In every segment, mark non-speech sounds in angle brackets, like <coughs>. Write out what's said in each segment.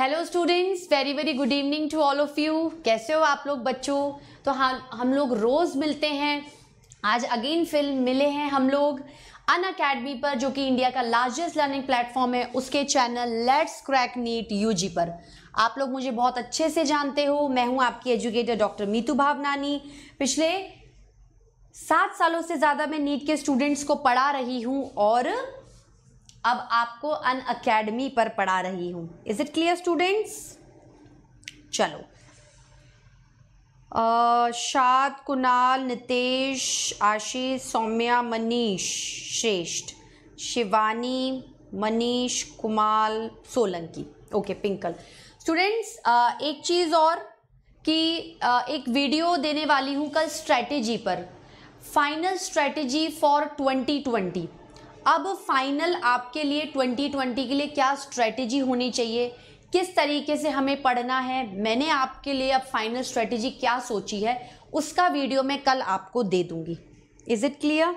Hello students very very good evening to all of you कैसे हो आप लोग बच्चों तो हम हाँ, हम लोग रोज़ मिलते हैं आज अगेन फिल्म मिले हैं हम लोग अन अकेडमी पर जो कि इंडिया का लार्जेस्ट लर्निंग प्लेटफॉर्म है उसके चैनल लेट्स क्रैक नीट जी पर आप लोग मुझे बहुत अच्छे से जानते हो मैं हूँ आपकी एजुकेटर डॉक्टर मीतू भावनानी पिछले सात सालों से ज़्यादा मैं नीट के स्टूडेंट्स को पढ़ा रही हूँ और अब आपको अन अकेडमी पर पढ़ा रही हूँ इज इट क्लियर स्टूडेंट्स चलो शाद कुणाल नितेश आशीष सौम्या मनीष श्रेष्ठ शिवानी मनीष कुमाल सोलंकी ओके पिंकल स्टूडेंट्स एक चीज़ और कि एक वीडियो देने वाली हूँ कल स्ट्रैटेजी पर फाइनल स्ट्रैटेजी फॉर 2020 अब फाइनल आपके लिए 2020 के लिए क्या स्ट्रेटजी होनी चाहिए किस तरीके से हमें पढ़ना है मैंने आपके लिए अब फाइनल स्ट्रेटजी क्या सोची है उसका वीडियो मैं कल आपको दे दूंगी इज़ इट क्लियर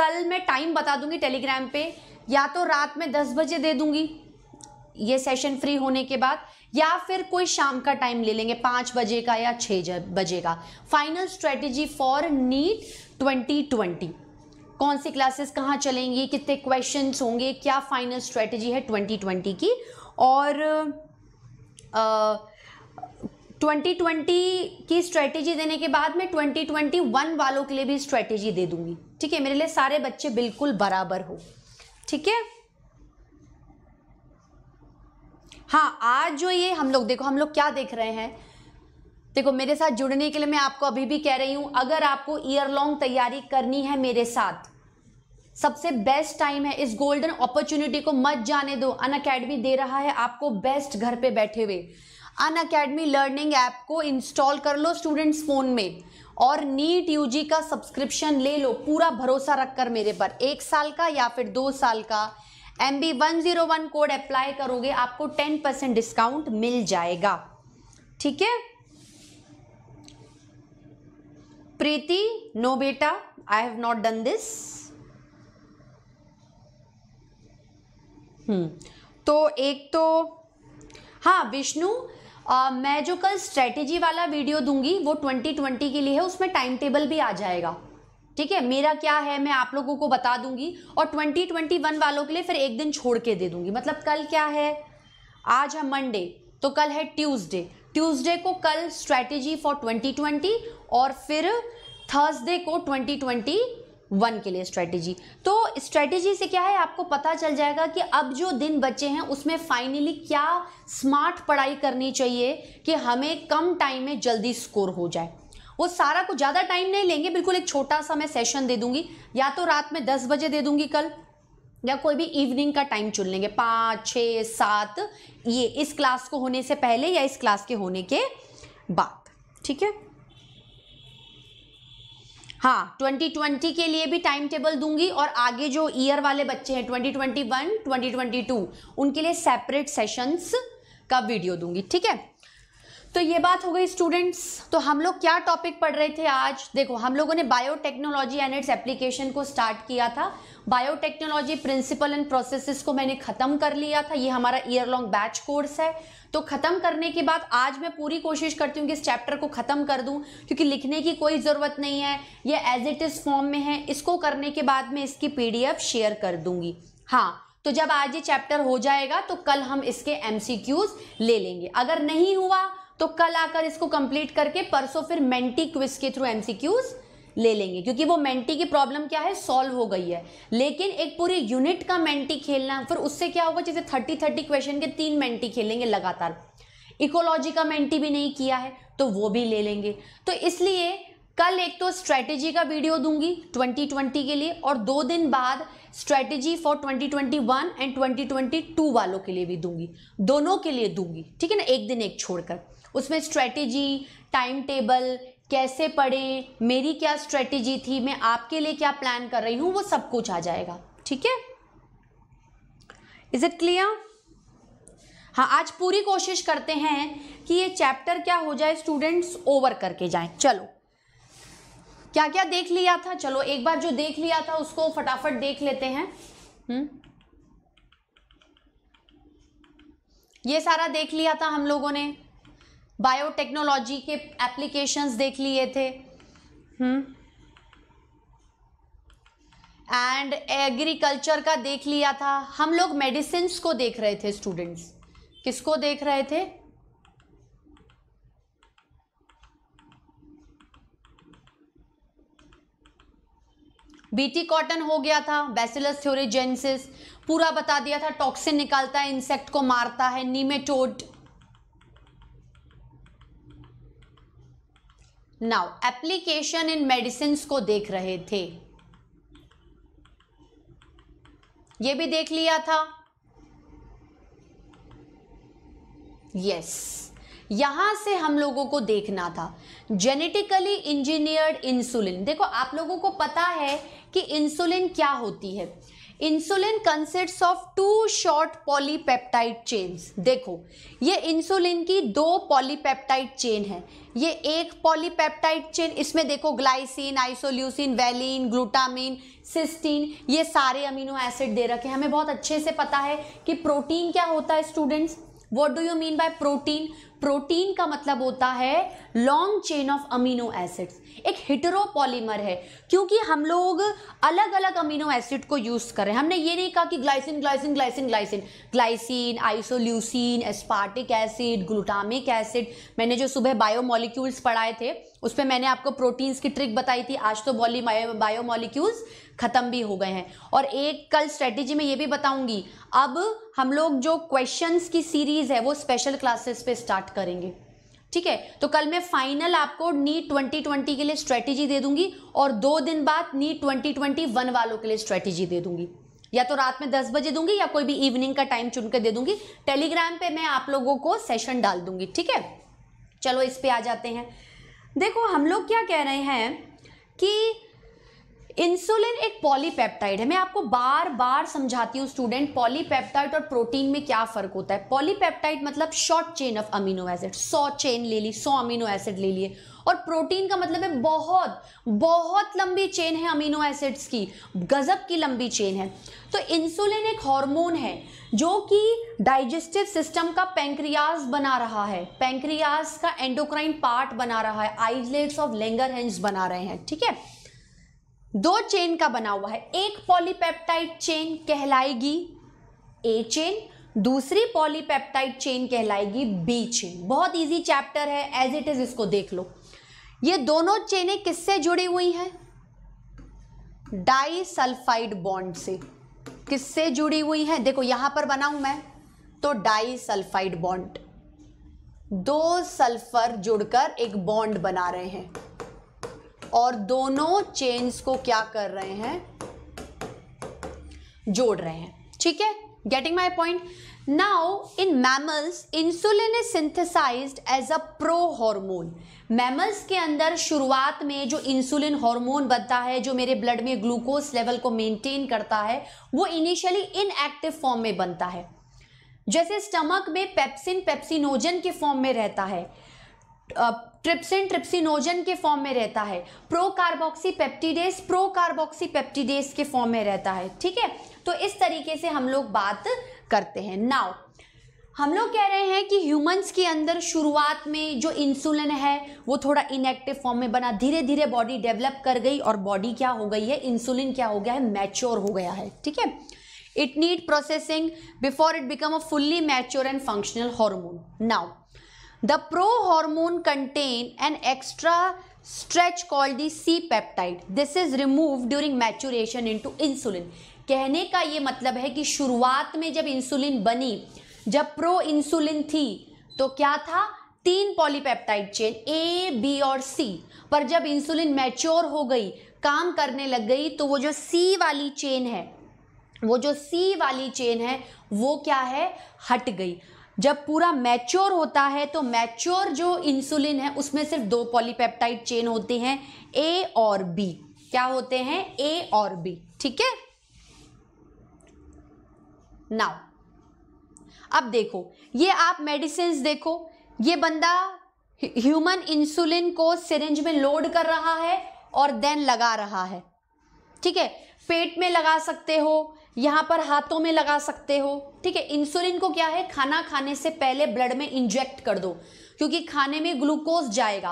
कल मैं टाइम बता दूंगी टेलीग्राम पे या तो रात में दस बजे दे दूंगी ये सेशन फ्री होने के बाद या फिर कोई शाम का टाइम ले लेंगे पाँच बजे का या छः बजे का final strategy for NEET twenty twenty कौन सी क्लासेस कहाँ चलेंगी कितने क्वेश्चन होंगे क्या फाइनल स्ट्रेटजी है ट्वेंटी ट्वेंटी की और ट्वेंटी ट्वेंटी की स्ट्रेटेजी देने के बाद मैं ट्वेंटी ट्वेंटी वन वालों के लिए भी स्ट्रेटेजी दे दूंगी ठीक है मेरे लिए सारे बच्चे बिल्कुल बराबर हो ठीक है हाँ आज जो ये हम लोग देखो हम लोग क्या देख रहे हैं देखो मेरे साथ जुड़ने के लिए मैं आपको अभी भी कह रही हूँ अगर आपको ईयर लॉन्ग तैयारी करनी है मेरे साथ सबसे बेस्ट टाइम है इस गोल्डन अपॉर्चुनिटी को मत जाने दो अन अकेडमी दे रहा है आपको बेस्ट घर पे बैठे हुए अन अकेडमी लर्निंग ऐप को इंस्टॉल कर लो स्टूडेंट्स फ़ोन में और नीट यूजी का सब्सक्रिप्शन ले लो पूरा भरोसा रखकर मेरे पर एक साल का या फिर दो साल का M B one zero one code apply करोगे आपको टेन परसेंट डिस्काउंट मिल जाएगा ठीक है प्रीति नो बेटा I have not done this hmm. तो एक तो हाँ विष्णु Uh, मैं जो कल स्ट्रेटेजी वाला वीडियो दूंगी वो 2020 के लिए है उसमें टाइम टेबल भी आ जाएगा ठीक है मेरा क्या है मैं आप लोगों को बता दूंगी और 2021 वालों के लिए फिर एक दिन छोड़ के दे दूंगी मतलब कल क्या है आज है मंडे तो कल है ट्यूसडे ट्यूसडे को कल स्ट्रेटेजी फॉर 2020 और फिर थर्सडे को 2020 वन के लिए स्ट्रेटेजी तो स्ट्रेटेजी से क्या है आपको पता चल जाएगा कि अब जो दिन बचे हैं उसमें फाइनली क्या स्मार्ट पढ़ाई करनी चाहिए कि हमें कम टाइम में जल्दी स्कोर हो जाए वो सारा कुछ ज़्यादा टाइम नहीं लेंगे बिल्कुल एक छोटा सा मैं सेशन दे दूंगी या तो रात में दस बजे दे दूंगी कल या कोई भी इवनिंग का टाइम चुन लेंगे पाँच छः सात ये इस क्लास को होने से पहले या इस क्लास के होने के बाद ठीक है हाँ 2020 के लिए भी टाइम टेबल दूंगी और आगे जो ईयर वाले बच्चे हैं 2021, 2022 उनके लिए सेपरेट सेशंस का वीडियो दूंगी ठीक है तो ये बात हो गई स्टूडेंट्स तो हम लोग क्या टॉपिक पढ़ रहे थे आज देखो हम लोगों ने बायोटेक्नोलॉजी एंड इट्स एप्लीकेशन को स्टार्ट किया था बायोटेक्नोलॉजी प्रिंसिपल एंड प्रोसेसेस को मैंने ख़त्म कर लिया था ये हमारा ईयर लॉन्ग बैच कोर्स है तो ख़त्म करने के बाद आज मैं पूरी कोशिश करती हूँ कि इस चैप्टर को ख़त्म कर दूँ क्योंकि लिखने की कोई ज़रूरत नहीं है यह एज इट इज़ फॉर्म में है इसको करने के बाद मैं इसकी पी शेयर कर दूंगी हाँ तो जब आज ये चैप्टर हो जाएगा तो कल हम इसके एम ले लेंगे अगर नहीं हुआ तो कल आकर इसको कंप्लीट करके परसों फिर मेंटी क्विज के थ्रू एमसीक्यूज ले लेंगे क्योंकि वो मेंटी की प्रॉब्लम क्या है सॉल्व हो गई है लेकिन एक पूरी यूनिट का मेंटी खेलना फिर उससे क्या होगा जैसे थर्टी थर्टी क्वेश्चन के तीन मेंटी खेलेंगे लगातार इकोलॉजी का मेंटी भी नहीं किया है तो वो भी ले लेंगे तो इसलिए कल एक तो स्ट्रेटेजी का वीडियो दूंगी 2020 के लिए और दो दिन बाद स्ट्रैटेजी फॉर 2021 एंड 2022 वालों के लिए भी दूंगी दोनों के लिए दूंगी ठीक है ना एक दिन एक छोड़कर उसमें स्ट्रैटेजी टाइम टेबल कैसे पढ़े मेरी क्या स्ट्रेटेजी थी मैं आपके लिए क्या प्लान कर रही हूँ वो सब कुछ आ जाएगा ठीक है इज इट क्लियर हाँ आज पूरी कोशिश करते हैं कि ये चैप्टर क्या हो जाए स्टूडेंट्स ओवर करके जाएं चलो क्या क्या देख लिया था चलो एक बार जो देख लिया था उसको फटाफट देख लेते हैं हुँ? हम्म। ये सारा देख लिया था हम लोगों ने बायोटेक्नोलॉजी के एप्लीकेशंस देख लिए थे एंड हम्म। एग्रीकल्चर का देख लिया था हम लोग मेडिसिन को देख रहे थे स्टूडेंट्स किसको देख रहे थे बीटी कॉटन हो गया था बेसिलस थ्योरेजेंसिस पूरा बता दिया था टॉक्सिन निकालता है इंसेक्ट को मारता है nematode now application in medicine को देख रहे थे ये भी देख लिया था यस yes. यहां से हम लोगों को देखना था जेनेटिकली इंजीनियर्ड इंसुलिन देखो आप लोगों को पता है कि इंसुलिन क्या होती है insulin consist of two short polypeptide chains देखो ये इंसुलिन की दो पॉलीपेप्टाइड चेन है ये एक पॉलीपेप्टाइड चेन इसमें देखो glycine isoleucine valine glutamine cysteine ये सारे अमीनो एसिड दे रखे हमें बहुत अच्छे से पता है कि प्रोटीन क्या होता है students what do you mean by protein protein का मतलब होता है long chain of amino acids एक हिटरोपॉलीमर है क्योंकि हम लोग अलग अलग अमीनो एसिड को यूज कर रहे हैं हमने ये नहीं कहा कि glycine glycine glycine glycine glycine isoleucine aspartic acid glutamic acid मैंने जो सुबह बायोमोलिक्यूल्स पढ़ाए थे उस पर मैंने आपको प्रोटीन्स की ट्रिक बताई थी आज तो बॉली बायोमोलिक्यूल्स ख़त्म भी हो गए हैं और एक कल स्ट्रेटेजी में ये भी बताऊंगी अब हम लोग जो क्वेश्चंस की सीरीज़ है वो स्पेशल क्लासेस पे स्टार्ट करेंगे ठीक है तो कल मैं फाइनल आपको नीट ट्वेंटी ट्वेंटी के लिए स्ट्रेटेजी दे दूंगी और दो दिन बाद नीट ट्वेंटी ट्वेंटी वन वालों के लिए स्ट्रेटेजी दे दूंगी या तो रात में दस बजे दूंगी या कोई भी इवनिंग का टाइम चुनकर दे दूंगी टेलीग्राम पे मैं आप लोगों को सेशन डाल दूंगी ठीक है चलो इस पे आ जाते हैं देखो हम लोग क्या कह रहे हैं कि इंसुलिन एक पॉलीपेप्टाइड है मैं आपको बार बार समझाती हूँ स्टूडेंट पॉलीपेप्टाइड और प्रोटीन में क्या फर्क होता है पॉलीपेप्टाइड मतलब short chain of amino acid सौ चेन ले ली सौ अमीनो एसिड ले लिए और प्रोटीन का मतलब है बहुत बहुत लंबी चेन है अमीनो एसिड्स की गजब की लंबी चेन है तो इंसुलिन एक हार्मोन है जो कि डाइजेस्टिव सिस्टम का पेंक्रियाज बना रहा है पेंक्रियाज का एंडोक्राइन पार्ट बना रहा है आइजलेट्स ऑफ लेंगर बना रहे हैं ठीक है दो चेन का बना हुआ है एक पॉलीपेप्टाइड चेन कहलाएगी ए चेन दूसरी पॉलीपेप्टाइड चेन कहलाएगी बी चेन बहुत इजी चैप्टर है एज इट इज इसको देख लो ये दोनों चेनें किससे जुड़ी हुई हैं डाई सल्फाइड बॉन्ड से किससे जुड़ी हुई हैं देखो यहां पर बनाऊं मैं तो डाई सल्फाइड बॉन्ड दो सल्फर जुड़कर एक बॉन्ड बना रहे हैं और दोनों चेन्स को क्या कर रहे हैं जोड़ रहे हैं ठीक है getting my point now in mammals insulin is synthesized as a pro hormone mammals के अंदर शुरुआत में जो इंसुलिन हार्मोन बनता है जो मेरे ब्लड में ग्लूकोज लेवल को मेंटेन करता है वो इनिशियली इनएक्टिव फॉर्म में बनता है जैसे स्टमक में पेप्सिन पेप्सिनोजन के फॉर्म में रहता है ट्रिप्सिन ट्रिप्सिनोजन के फॉर्म में रहता है procarboxypeptidase procarboxypeptidase के फॉर्म में रहता है ठीक है तो इस तरीके से हम लोग बात करते हैं नाउ हम लोग कह रहे हैं कि ह्यूमंस के अंदर शुरुआत में जो इंसुलिन है वो थोड़ा इनएक्टिव फॉर्म में बना धीरे धीरे बॉडी डेवलप कर गई और बॉडी क्या हो गई है इंसुलिन क्या हो गया है मैच्योर हो गया है ठीक है it need processing before it become a fully mature and functional hormone now The pro-hormone contain an extra stretch called the C-peptide. This is removed during maturation into insulin. कहने का ये मतलब है कि शुरुआत में जब इंसुलिन बनी जब प्रो इंसुलिन थी तो क्या था तीन पॉलीपेप्टाइड चेन ए बी और सी पर जब इंसुलिन मैच्योर हो गई काम करने लग गई तो वो जो सी वाली चेन है वो जो सी वाली चेन है वो क्या है हट गई जब पूरा मैच्योर होता है तो मैच्योर जो इंसुलिन है उसमें सिर्फ दो पॉलीपेप्टाइड चेन होते हैं ए और बी क्या होते हैं ए और बी ठीक है नाउ अब देखो ये आप मेडिसिन देखो ये बंदा ह्यूमन इंसुलिन को सिरिंज में लोड कर रहा है और देन लगा रहा है ठीक है पेट में लगा सकते हो यहाँ पर हाथों में लगा सकते हो ठीक है इंसुलिन को क्या है खाना खाने से पहले ब्लड में इंजेक्ट कर दो क्योंकि खाने में ग्लूकोज जाएगा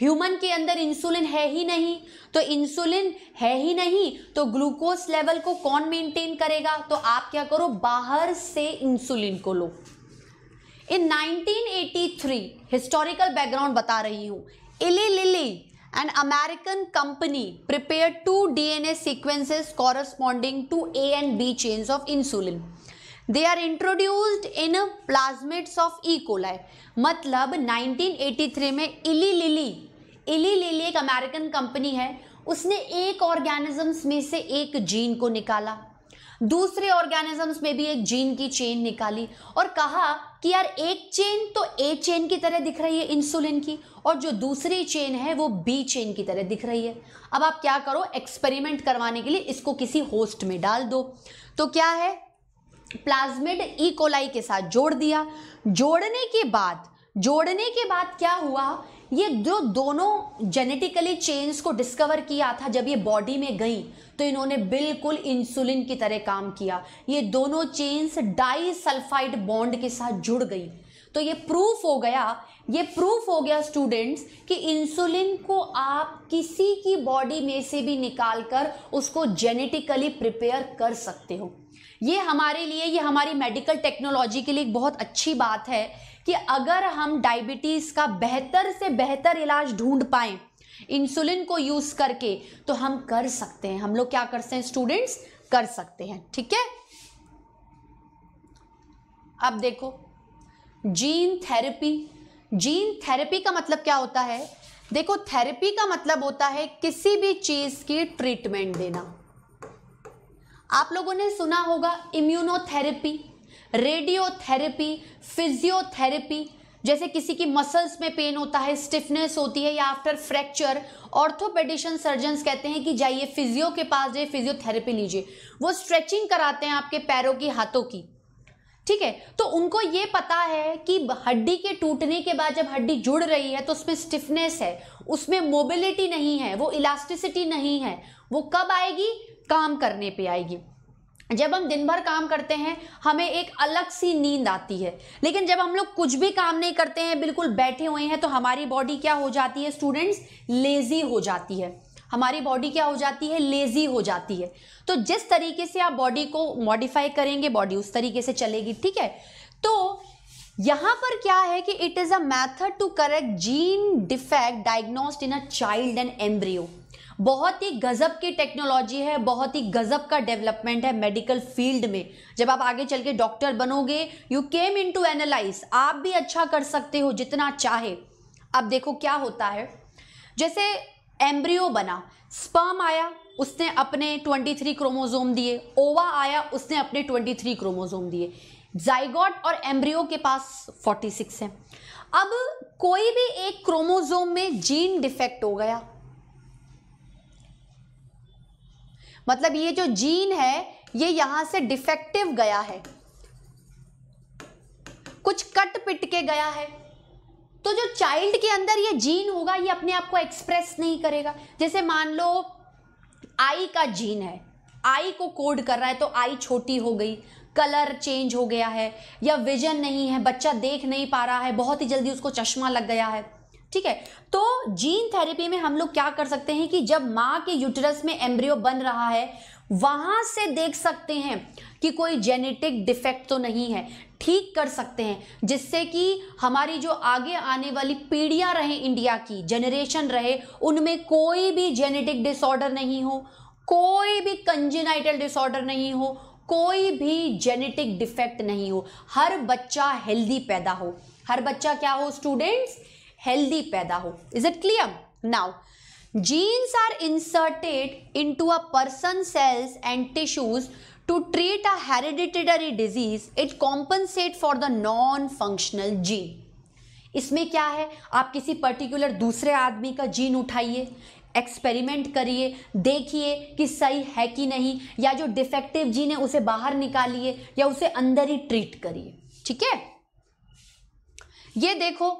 ह्यूमन के अंदर इंसुलिन है ही नहीं तो इंसुलिन है ही नहीं तो ग्लूकोज लेवल को कौन मेंटेन करेगा तो आप क्या करो बाहर से इंसुलिन को लो इन 1983 हिस्टोरिकल बैकग्राउंड बता रही हूँ Eli Lilly an American company prepared two DNA sequences corresponding to A and B chains of insulin. They are introduced in plasmids of E coli मतलब थ्री में इली लिली इली lily एक American company है उसने एक organisms में से एक जीन को निकाला दूसरे ऑर्गेनिजम्स में भी एक जीन की चेन निकाली और कहा कि यार एक चेन तो ए चेन की तरह दिख रही है इंसुलिन की और जो दूसरी चेन है वो बी चेन की तरह दिख रही है अब आप क्या करो एक्सपेरिमेंट करवाने के लिए इसको किसी होस्ट में डाल दो तो क्या है प्लाज्मिड इकोलाई e. के साथ जोड़ दिया जोड़ने के बाद जोड़ने के बाद क्या हुआ ये जो दो दोनों जेनेटिकली चेन्स को डिस्कवर किया था जब ये बॉडी में गई तो इन्होंने बिल्कुल इंसुलिन की तरह काम किया ये दोनों चेन्स सल्फाइड बॉन्ड के साथ जुड़ गई तो ये प्रूफ हो गया ये प्रूफ हो गया स्टूडेंट्स कि इंसुलिन को आप किसी की बॉडी में से भी निकाल कर उसको जेनेटिकली प्रिपेयर कर सकते हो ये हमारे लिए ये हमारी मेडिकल टेक्नोलॉजी के लिए एक बहुत अच्छी बात है कि अगर हम डायबिटीज़ का बेहतर से बेहतर इलाज ढूंढ पाएँ इंसुलिन को यूज करके तो हम कर सकते हैं हम लोग क्या करते हैं स्टूडेंट्स कर सकते हैं ठीक है अब देखो जीन थेरेपी जीन थेरेपी का मतलब क्या होता है देखो थेरेपी का मतलब होता है किसी भी चीज की ट्रीटमेंट देना आप लोगों ने सुना होगा इम्यूनोथेरेपी रेडियोथेरेपी फिजियोथेरेपी जैसे किसी की मसल्स में पेन होता है स्टिफनेस होती है या आफ्टर फ्रैक्चर ऑर्थोपेडिशन सर्जन्स कहते हैं कि जाइए फिजियो के पास जाइए फिजियोथेरेपी लीजिए वो स्ट्रेचिंग कराते हैं आपके पैरों की हाथों की ठीक है तो उनको ये पता है कि हड्डी के टूटने के बाद जब हड्डी जुड़ रही है तो उसमें स्टिफनेस है उसमें मोबिलिटी नहीं है वो इलास्टिसिटी नहीं है वो कब आएगी काम करने पे आएगी जब हम दिन भर काम करते हैं हमें एक अलग सी नींद आती है लेकिन जब हम लोग कुछ भी काम नहीं करते हैं बिल्कुल बैठे हुए हैं तो हमारी बॉडी क्या हो जाती है स्टूडेंट्स लेज़ी हो जाती है हमारी बॉडी क्या हो जाती है लेज़ी हो जाती है तो जिस तरीके से आप बॉडी को मॉडिफाई करेंगे बॉडी उस तरीके से चलेगी ठीक है तो यहां पर क्या है कि it is a method to correct gene defect diagnosed in a child and embryo बहुत ही गजब की टेक्नोलॉजी है बहुत ही गजब का डेवलपमेंट है मेडिकल फील्ड में जब आप आगे चल के डॉक्टर बनोगे you came in to analyse आप भी अच्छा कर सकते हो जितना चाहे अब देखो क्या होता है जैसे एम्ब्रियो बना स्पर्म आया उसने अपने 23 क्रोमोसोम दिए ओवा आया उसने अपने 23 क्रोमोसोम दिए जाइगॉट और एम्ब्रियो के पास 46 हैं अब कोई भी एक क्रोमोसोम में जीन डिफेक्ट हो गया मतलब ये जो जीन है ये यहां से डिफेक्टिव गया है कुछ कट पिट के गया है तो जो चाइल्ड के अंदर ये जीन होगा ये अपने आप को एक्सप्रेस नहीं करेगा जैसे मान लो आई का जीन है आई को कोड कर रहा है तो आई छोटी हो गई कलर चेंज हो गया है या विजन नहीं है बच्चा देख नहीं पा रहा है बहुत ही जल्दी उसको चश्मा लग गया है ठीक है तो जीन थेरेपी में हम लोग क्या कर सकते हैं कि जब माँ के यूटरस में एम्ब्रियो बन रहा है वहां से देख सकते हैं कि कोई जेनेटिक डिफेक्ट तो नहीं है ठीक कर सकते हैं जिससे कि हमारी जो आगे आने वाली पीढ़ियां रहे इंडिया की जनरेशन रहे उनमें कोई भी जेनेटिक डिसऑर्डर नहीं हो कोई भी कंजिनाइटल डिसऑर्डर नहीं हो कोई भी जेनेटिक डिफेक्ट नहीं हो हर बच्चा हेल्दी पैदा हो हर बच्चा क्या हो स्टूडेंट्स हेल्दी पैदा हो is it clear now are inserted into a person cells and tissues to treat a hereditary disease it compensate for the non functional gene इसमें क्या है आप किसी पर्टिकुलर दूसरे आदमी का जीन उठाइए एक्सपेरिमेंट करिए देखिए कि सही है कि नहीं या जो डिफेक्टिव जीन है उसे बाहर निकालिए या उसे अंदर ही ट्रीट करिए ठीक है ये देखो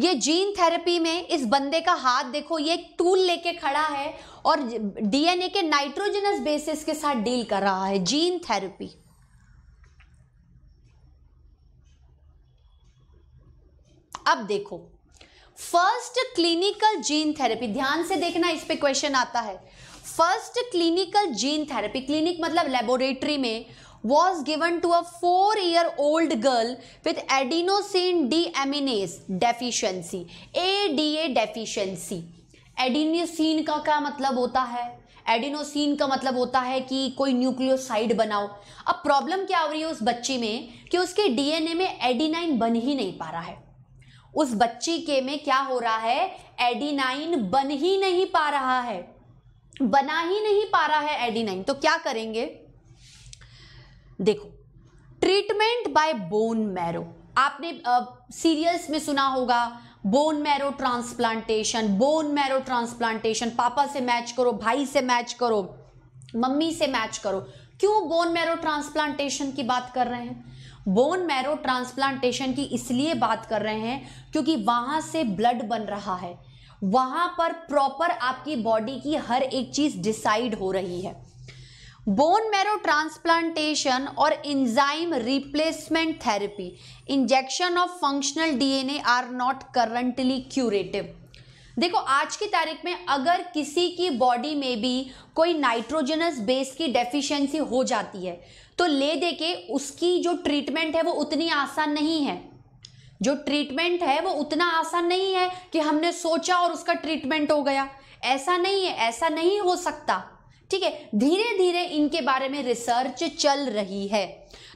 ये जीन थेरेपी में इस बंदे का हाथ देखो ये एक टूल लेके खड़ा है और डीएनए के नाइट्रोजनस बेसिस के साथ डील कर रहा है जीन थेरेपी अब देखो फर्स्ट क्लिनिकल जीन थेरेपी ध्यान से देखना इस पे क्वेश्चन आता है first clinical gene therapy clinic मतलब लेबोरेटरी में was given to a 4 year old girl with adenosine deaminase deficiency ADA deficiency adenosine का क्या मतलब होता है एडिनोसिन का मतलब होता है कि कोई न्यूक्लियोसाइड बनाओ अब प्रॉब्लम क्या हो रही है उस बच्ची में कि उसके डीएनए में एडिनाइन बन ही नहीं पा रहा है उस बच्ची के में क्या हो रहा है एडिनाइन बन ही नहीं पा रहा है बना ही नहीं पा रहा है एडिनाइन तो क्या करेंगे देखो ट्रीटमेंट बाय बोन मैरो आपने सीरियल्स uh, में सुना होगा bone marrow transplantation bone marrow transplantation पापा से मैच करो भाई से मैच करो मम्मी से मैच करो क्यों बोन मैरो ट्रांसप्लांटेशन की बात कर रहे हैं बोन मैरो ट्रांसप्लांटेशन की इसलिए बात कर रहे हैं क्योंकि वहां से ब्लड बन रहा है वहां पर प्रॉपर आपकी बॉडी की हर एक चीज डिसाइड हो रही है बोन मैरो ट्रांसप्लांटेशन और enzyme replacement therapy injection of functional DNA are not currently curative देखो आज की तारीख में अगर किसी की बॉडी में भी कोई नाइट्रोजनस बेस की डेफिशिएंसी हो जाती है तो ले दे के उसकी जो ट्रीटमेंट है वो उतनी आसान नहीं है जो ट्रीटमेंट है वो उतना आसान नहीं है कि हमने सोचा और उसका ट्रीटमेंट हो गया ऐसा नहीं है ऐसा नहीं हो सकता ठीक है धीरे धीरे इनके बारे में रिसर्च चल रही है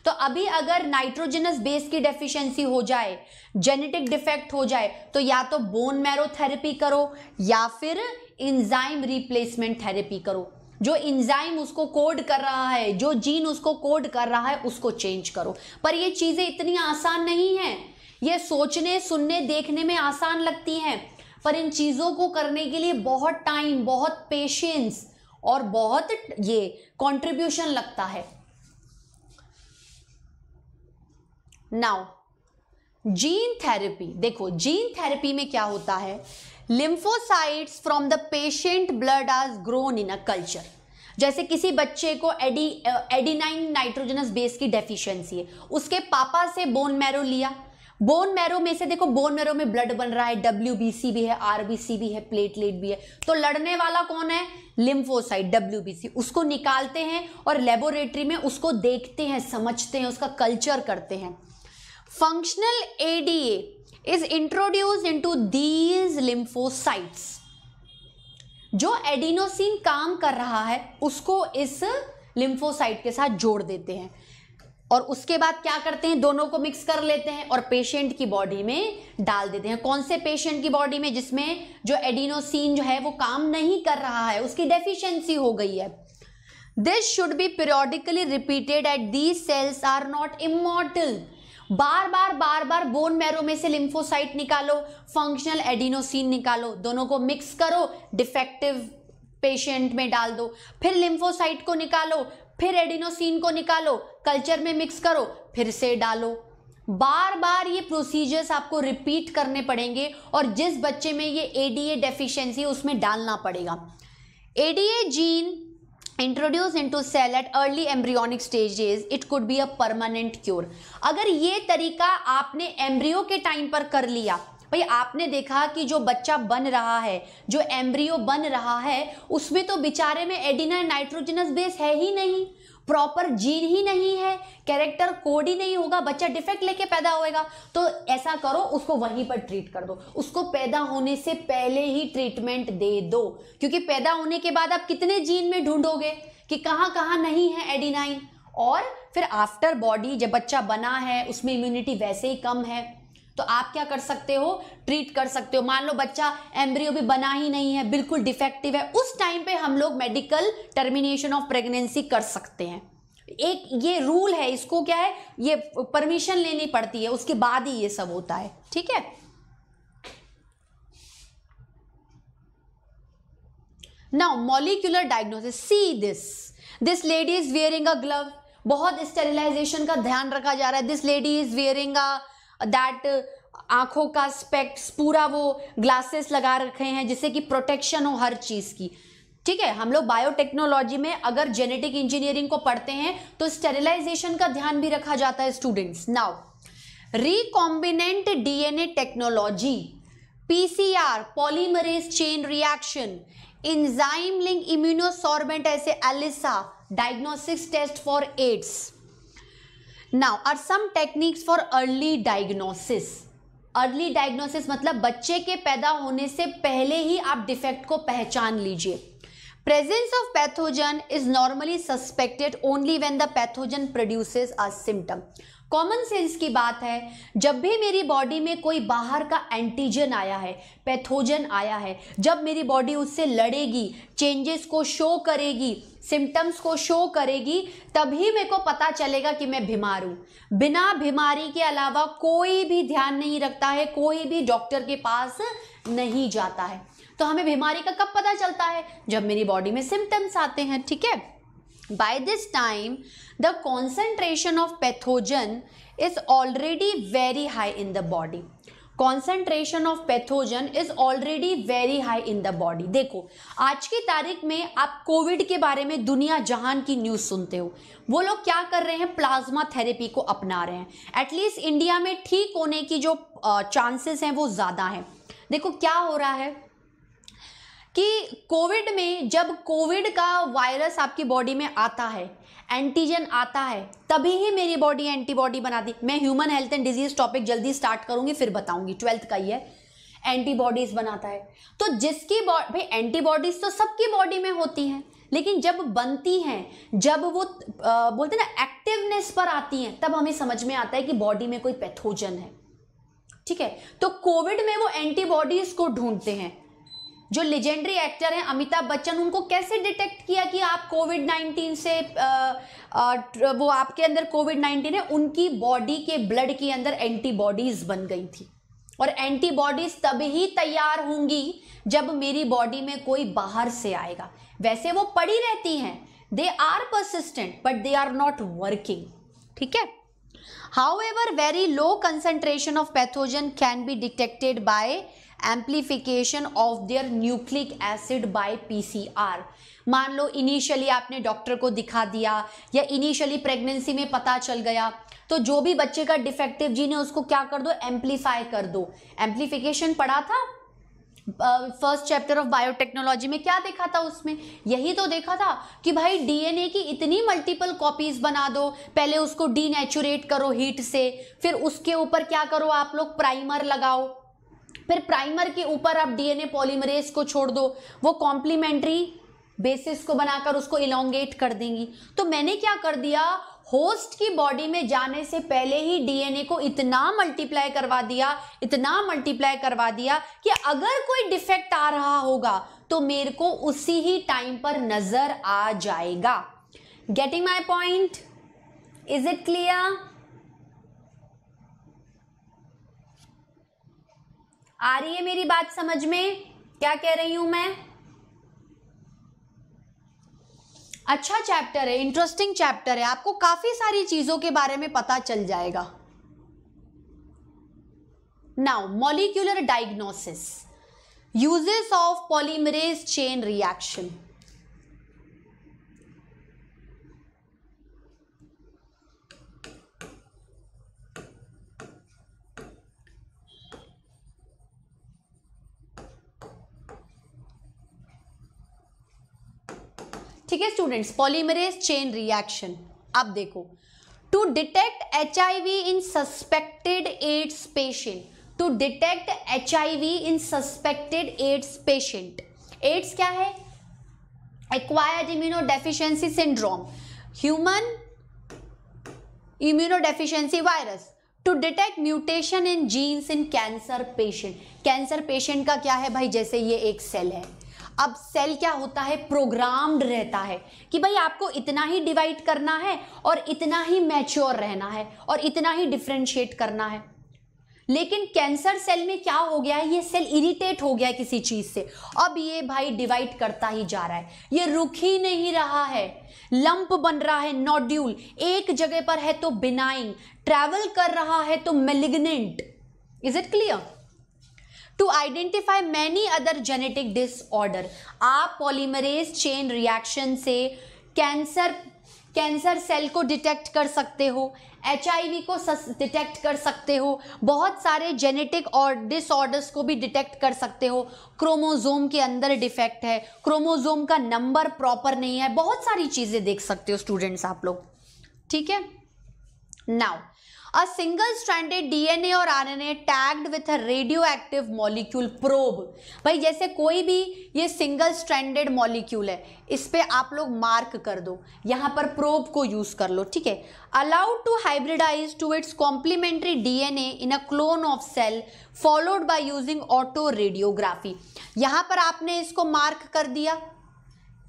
तो अभी अगर नाइट्रोजनस बेस की डेफिशिएंसी हो जाए जेनेटिक डिफेक्ट हो जाए तो या तो बोन मैरो थेरेपी करो या फिर इंजाइम रिप्लेसमेंट थेरेपी करो जो इंजाइम उसको कोड कर रहा है जो जीन उसको कोड कर रहा है उसको चेंज करो पर ये चीज़ें इतनी आसान नहीं है ये सोचने सुनने देखने में आसान लगती हैं पर इन चीज़ों को करने के लिए बहुत टाइम बहुत पेशेंस और बहुत ये कंट्रीब्यूशन लगता है नाउ जीन थेरेपी देखो जीन थेरेपी में क्या होता है lymphocytes from the patient blood आज ग्रोन इन अ कल्चर जैसे किसी बच्चे को एडी एडीनाइन नाइट्रोजनस बेस की डेफिशिएंसी है उसके पापा से बोन मैरो लिया बोन मैरो में से देखो बोन मैरो में ब्लड बन रहा है डब्ल्यू भी है आरबीसी भी है प्लेटलेट भी है तो लड़ने वाला कौन है लिम्फोसाइट डब्ल्यू उसको निकालते हैं और लेबोरेटरी में उसको देखते हैं समझते हैं उसका कल्चर करते हैं functional ADA is introduce into these lymphocytes जो एडिनोसिन काम कर रहा है उसको इस लिम्फोसाइट के साथ जोड़ देते हैं और उसके बाद क्या करते हैं दोनों को मिक्स कर लेते हैं और पेशेंट की बॉडी में डाल देते हैं कौन से पेशेंट की बॉडी में जिसमें जो एडिनोसिन जो है वो काम नहीं कर रहा है उसकी डेफिशिएंसी हो गई है this should be periodically repeated at these cells are not immortal बार बार बार बार बोन मैरो में से लिम्फोसाइट निकालो फंक्शनल एडिनोसिन निकालो दोनों को मिक्स करो डिफेक्टिव पेशेंट में डाल दो फिर लिम्फोसाइट को निकालो फिर एडिनोसिन को निकालो कल्चर में मिक्स करो फिर से डालो बार बार ये प्रोसीजर्स आपको रिपीट करने पड़ेंगे और जिस बच्चे में ये एडीए डेफिशिएंसी उसमें डालना पड़ेगा ADA gene introduce into cell at early embryonic stages it could be a permanent cure अगर ये तरीका आपने एम्ब्रियो के टाइम पर कर लिया भाई आपने देखा कि जो बच्चा बन रहा है जो एम्ब्रियो बन रहा है उसमें तो बेचारे में एडिना नाइट्रोजनस बेस है ही नहीं प्रॉपर जीन ही नहीं है कैरेक्टर कोड ही नहीं होगा बच्चा डिफेक्ट लेके पैदा होएगा तो ऐसा करो उसको वहीं पर ट्रीट कर दो उसको पैदा होने से पहले ही ट्रीटमेंट दे दो क्योंकि पैदा होने के बाद आप कितने जीन में ढूंढोगे कि कहाँ कहाँ नहीं है एडीनाइन और फिर आफ्टर बॉडी जब बच्चा बना है उसमें इम्यूनिटी वैसे ही कम है तो आप क्या कर सकते हो ट्रीट कर सकते हो मान लो बच्चा एम्ब्रियो भी बना ही नहीं है बिल्कुल डिफेक्टिव है उस टाइम पे हम लोग मेडिकल टर्मिनेशन ऑफ प्रेगनेंसी कर सकते हैं एक ये रूल है इसको क्या है ये परमिशन लेनी पड़ती है उसके बाद ही ये सब होता है ठीक है now molecular diagnosis see this this lady is wearing a glove बहुत स्टेरिलाइजेशन का ध्यान रखा जा रहा है this lady is wearing a that uh, आंखों का स्पेक्ट्स पूरा वो ग्लासेस लगा रखे हैं जिससे कि प्रोटेक्शन हो हर चीज़ की ठीक है हम लोग बायोटेक्नोलॉजी में अगर जेनेटिक इंजीनियरिंग को पढ़ते हैं तो स्टेरिलाइजेशन का ध्यान भी रखा जाता है students now recombinant DNA technology PCR polymerase chain reaction enzyme link immunosorbent ऐसे ELISA diagnostics test for AIDS now are some techniques for early diagnosis early diagnosis मतलब बच्चे के पैदा होने से पहले ही आप डिफेक्ट को पहचान लीजिए presence of pathogen is normally suspected only when the pathogen produces a symptom common sense की बात है जब भी मेरी बॉडी में कोई बाहर का एंटीजन आया है पैथोजन आया है जब मेरी बॉडी उससे लड़ेगी चेंजेस को शो करेगी सिम्टम्स को शो करेगी तभी मेरे को पता चलेगा कि मैं बीमार हूँ बिना बीमारी के अलावा कोई भी ध्यान नहीं रखता है कोई भी डॉक्टर के पास नहीं जाता है तो हमें बीमारी का कब पता चलता है जब मेरी बॉडी में सिम्टम्स आते हैं ठीक है by this time the concentration of pathogen is already very high in the body concentration of pathogen is already very high in the body देखो आज की तारीख में आप कोविड के बारे में दुनिया जहान की न्यूज सुनते हो वो लोग क्या कर रहे हैं प्लाज्मा थेरेपी को अपना रहे हैं एटलीस्ट इंडिया में ठीक होने की जो चांसेस हैं वो ज़्यादा हैं देखो क्या हो रहा है कि कोविड में जब कोविड का वायरस आपकी बॉडी में आता है एंटीजन आता है तभी ही मेरी बॉडी एंटीबॉडी बनाती मैं human health and disease topic जल्दी स्टार्ट करूंगी फिर बताऊंगी ट्वेल्थ का ही है एंटीबॉडीज बनाता है तो जिसकी भाई एंटीबॉडीज तो सबकी बॉडी में होती हैं लेकिन जब बनती हैं जब वो आ, बोलते ना एक्टिवनेस पर आती हैं तब हमें समझ में आता है कि बॉडी में कोई पैथोजन है ठीक है तो कोविड में वो एंटीबॉडीज को ढूंढते हैं जो लेजेंडरी एक्टर हैं अमिताभ बच्चन उनको कैसे डिटेक्ट किया कि आप कोविड नाइन्टीन से आ, आ, वो आपके अंदर कोविड नाइन्टीन है उनकी बॉडी के ब्लड के अंदर एंटीबॉडीज बन गई थी और एंटीबॉडीज तभी तैयार होंगी जब मेरी बॉडी में कोई बाहर से आएगा वैसे वो पड़ी रहती हैं they are persistent but they are not working ठीक है however very low concentration of pathogen can be detected by amplification of their nucleic acid by PCR मान लो इनिशियली आपने डॉक्टर को दिखा दिया या इनिशियली प्रेगनेंसी में पता चल गया तो जो भी बच्चे का डिफेक्टिव जीन है उसको क्या कर दो एम्पलीफाई कर दो एम्प्लीफिकेशन पढ़ा था फर्स्ट चैप्टर ऑफ बायोटेक्नोलॉजी में क्या देखा था उसमें यही तो देखा था कि भाई डीएनए की इतनी मल्टीपल कॉपीज बना दो पहले उसको डीनेचुरेट करो हीट से फिर उसके ऊपर क्या करो आप लोग प्राइमर लगाओ फिर प्राइमर के ऊपर आप डीएनए पॉलीमरेज को छोड़ दो वो कॉम्प्लीमेंट्री बेसिस को बनाकर उसको इलोंगेट कर देंगी तो मैंने क्या कर दिया होस्ट की बॉडी में जाने से पहले ही डीएनए को इतना मल्टीप्लाई करवा दिया इतना मल्टीप्लाई करवा दिया कि अगर कोई डिफेक्ट आ रहा होगा तो मेरे को उसी ही टाइम पर नजर आ जाएगा getting my point is it clear आ रही है मेरी बात समझ में क्या कह रही हूं मैं अच्छा चैप्टर है इंटरेस्टिंग चैप्टर है आपको काफी सारी चीजों के बारे में पता चल जाएगा now molecular diagnosis uses of polymerase chain reaction ठीक है स्टूडेंट्स पॉलीमरेज चेन रिएक्शन अब देखो to detect H in suspected AIDS patient to detect H in suspected AIDS patient AIDS क्या है acquired immuno syndrome human immuno virus to detect mutation in genes in cancer patient cancer patient का क्या है भाई जैसे ये एक cell है अब सेल क्या होता है प्रोग्राम्ड रहता है कि भाई आपको इतना ही डिवाइड करना है और इतना ही मैच्योर रहना है और इतना ही डिफ्रेंशिएट करना है लेकिन कैंसर सेल में क्या हो गया है ये सेल इरिटेट हो गया है किसी चीज से अब ये भाई डिवाइड करता ही जा रहा है ये रुक ही नहीं रहा है लंप बन रहा है नॉड्यूल एक जगह पर है तो बिनाइन ट्रैवल कर रहा है तो malignant is it clear to identify many other genetic disorder आप पॉलीमरेज चेन रिएक्शन से कैंसर कैंसर सेल को डिटेक्ट कर सकते हो एच को डिटेक्ट कर सकते हो बहुत सारे जेनेटिक और डिसऑर्डर्स को भी डिटेक्ट कर सकते हो क्रोमोजोम के अंदर डिफेक्ट है क्रोमोजोम का नंबर प्रॉपर नहीं है बहुत सारी चीज़ें देख सकते हो स्टूडेंट्स आप लोग ठीक है now a single stranded DNA और tagged with a radio active molecule probe भाई जैसे कोई भी ये सिंगल stranded मॉलिक्यूल है इस पर आप लोग मार्क कर दो यहाँ पर प्रोब को यूज कर लो ठीक है allowed to hybridise to its complementary DNA in a clone of cell followed by using auto radiography यहाँ पर आपने इसको मार्क कर दिया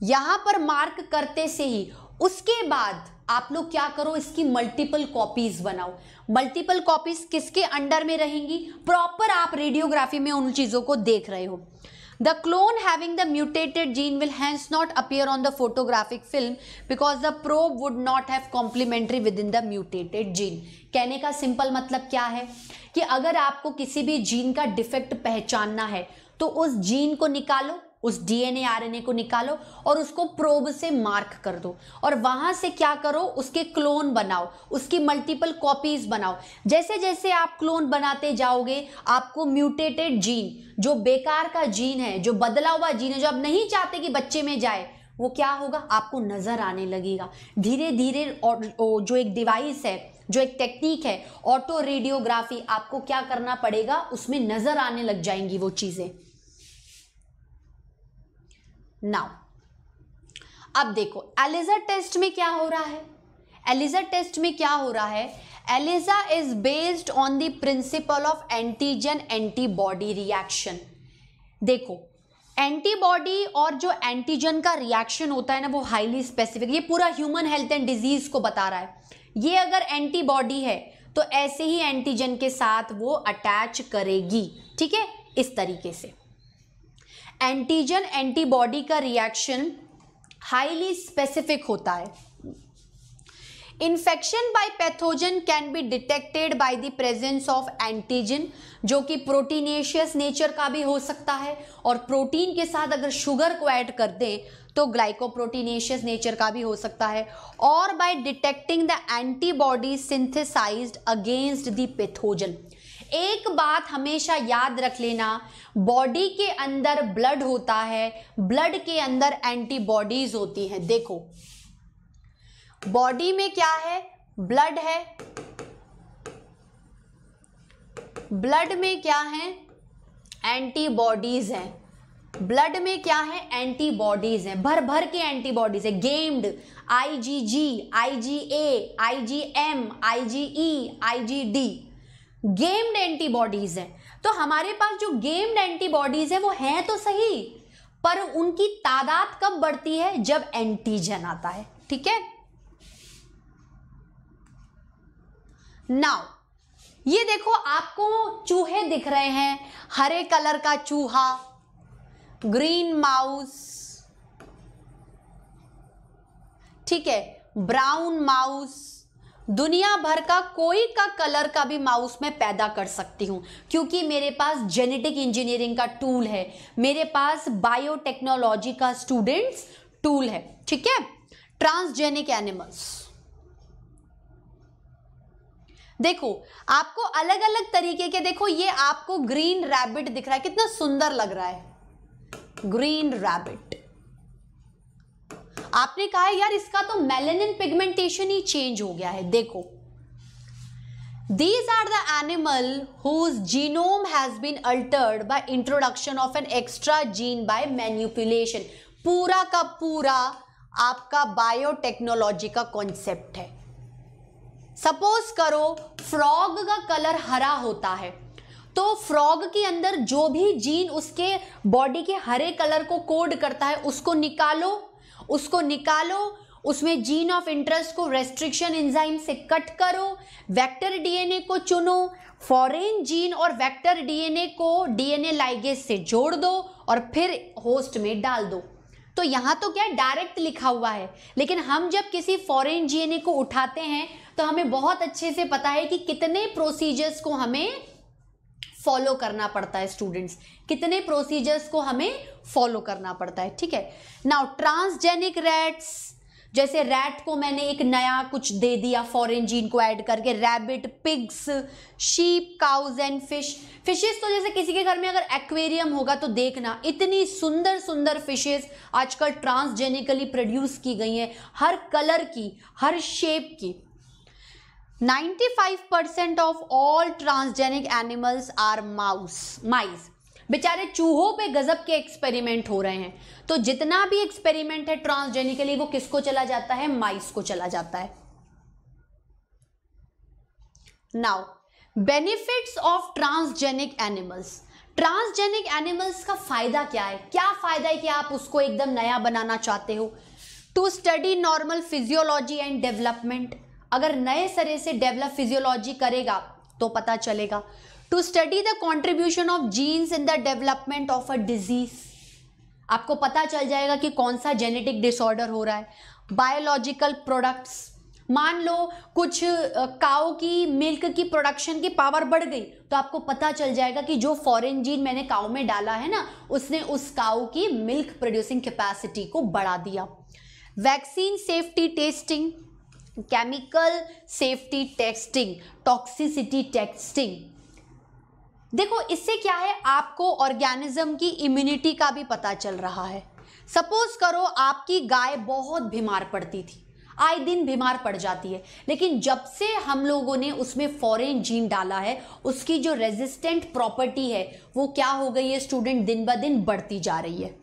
यहां पर मार्क करते से ही उसके बाद आप लोग क्या करो इसकी मल्टीपल कॉपीज बनाओ मल्टीपल कॉपीज किसके अंडर में रहेंगी प्रॉपर आप रेडियोग्राफी में उन चीजों को देख रहे हो the clone having the mutated gene will hence not appear on the photographic film because the pro would not have complementary with in the mutated gene कहने का सिंपल मतलब क्या है कि अगर आपको किसी भी जीन का डिफेक्ट पहचानना है तो उस जीन को निकालो उस डीएनए आरएनए को निकालो और उसको प्रोब से मार्क कर दो और वहां से क्या करो उसके क्लोन बनाओ उसकी मल्टीपल कॉपीज बनाओ जैसे जैसे आप क्लोन बनाते जाओगे आपको म्यूटेटेड जीन जो बेकार का जीन है जो बदला हुआ जीन है जो आप नहीं चाहते कि बच्चे में जाए वो क्या होगा आपको नजर आने लगेगा धीरे धीरे और जो एक डिवाइस है जो एक टेक्निक है ऑटो रेडियोग्राफी आपको क्या करना पड़ेगा उसमें नजर आने लग जाएंगी वो चीजें नाउ अब देखो एलिजा टेस्ट में क्या हो रहा है एलिजा टेस्ट में क्या हो रहा है ELISA is based on the principle of antigen antibody reaction देखो एंटीबॉडी और जो एंटीजन का रिएक्शन होता है ना वो हाईली स्पेसिफिक ये पूरा ह्यूमन हेल्थ एंड डिजीज को बता रहा है ये अगर एंटीबॉडी है तो ऐसे ही एंटीजन के साथ वो अटैच करेगी ठीक है इस तरीके से एंटीजन एंटीबॉडी का रिएक्शन हाईली स्पेसिफिक होता है infection by pathogen can be detected by the presence of antigen जो कि प्रोटीनेशियस नेचर का भी हो सकता है और प्रोटीन के साथ अगर शुगर को ऐड कर दें तो ग्लाइकोप्रोटीनेशियस नेचर का भी हो सकता है और by detecting the antibody synthesised against the pathogen एक बात हमेशा याद रख लेना बॉडी के अंदर ब्लड होता है ब्लड के अंदर एंटीबॉडीज होती हैं देखो बॉडी में क्या है ब्लड है ब्लड में क्या है एंटीबॉडीज हैं ब्लड में क्या है एंटीबॉडीज हैं भर भर के एंटीबॉडीज है गेम्ड I I I I G G G G A M G E I G D गेम्ड एंटीबॉडीज है तो हमारे पास जो गेम्ड एंटीबॉडीज है वो है तो सही पर उनकी तादाद कब बढ़ती है जब एंटीजन आता है ठीक है नाउ ये देखो आपको चूहे दिख रहे हैं हरे कलर का चूहा ग्रीन माउस ठीक है ब्राउन माउस दुनिया भर का कोई का कलर का भी माउस में पैदा कर सकती हूँ क्योंकि मेरे पास जेनेटिक इंजीनियरिंग का टूल है मेरे पास बायोटेक्नोलॉजी का स्टूडेंट्स टूल है ठीक है ट्रांसजेनिक एनिमल्स देखो आपको अलग अलग तरीके के देखो ये आपको ग्रीन रैबिट दिख रहा है कितना सुंदर लग रहा है ग्रीन रैबिट आपने कहा यार इसका तो मेलेनिन पिगमेंटेशन ही चेंज हो गया है देखो these are the animal whose genome has been altered by introduction of an extra gene by पूरा का पूरा आपका बायोटेक्नोलॉजी का कॉन्सेप्ट है सपोज करो फ्रॉग का कलर हरा होता है तो फ्रॉग के अंदर जो भी जीन उसके बॉडी के हरे कलर को कोड करता है उसको निकालो उसको निकालो उसमें जीन ऑफ इंटरेस्ट को रेस्ट्रिक्शन एंजाइम से कट करो वेक्टर डीएनए को चुनो फॉरेन जीन और वेक्टर डीएनए को डीएनए लाइगेज से जोड़ दो और फिर होस्ट में डाल दो तो यहाँ तो क्या डायरेक्ट लिखा हुआ है लेकिन हम जब किसी फॉरेन जीएनए को उठाते हैं तो हमें बहुत अच्छे से पता है कि कितने प्रोसीजर्स को हमें फॉलो करना पड़ता है स्टूडेंट्स कितने प्रोसीजर्स को हमें फॉलो करना पड़ता है ठीक है नाउ ट्रांसजेनिक रैट्स जैसे रैट को मैंने एक नया कुछ दे दिया फॉरेन जीन को ऐड करके rabbit pigs sheep cows and fish fishes तो जैसे किसी के घर में अगर एक्वेरियम होगा तो देखना इतनी सुंदर सुंदर फिशेस आजकल ट्रांसजेनिकली प्रोड्यूस की गई हैं हर कलर की हर शेप की 95% of all transgenic animals are mouse mice बेचारे चूहों पे गजब के एक्सपेरिमेंट हो रहे हैं तो जितना भी एक्सपेरिमेंट है ट्रांसजेनिकली वो किसको चला जाता है माइस को चला जाता है now benefits of transgenic animals transgenic animals का फायदा क्या है क्या फायदा है कि आप उसको एकदम नया बनाना चाहते हो to study normal physiology and development अगर नए सिरे से डेवलप फिजियोलॉजी करेगा तो पता चलेगा to study the contribution of genes in the development of a disease आपको पता चल जाएगा कि कौन सा जेनेटिक डिसऑर्डर हो रहा है बायोलॉजिकल प्रोडक्ट्स मान लो कुछ काओ की मिल्क की प्रोडक्शन की पावर बढ़ गई तो आपको पता चल जाएगा कि जो फॉरेन जीन मैंने काओ में डाला है ना उसने उस काओ की मिल्क प्रोड्यूसिंग कैपेसिटी को बढ़ा दिया vaccine safety testing chemical safety testing toxicity testing देखो इससे क्या है आपको ऑर्गेनिज्म की इम्यूनिटी का भी पता चल रहा है सपोज करो आपकी गाय बहुत बीमार पड़ती थी आए दिन बीमार पड़ जाती है लेकिन जब से हम लोगों ने उसमें फॉरेन जीन डाला है उसकी जो रेजिस्टेंट प्रॉपर्टी है वो क्या हो गई है स्टूडेंट दिन ब दिन बढ़ती जा रही है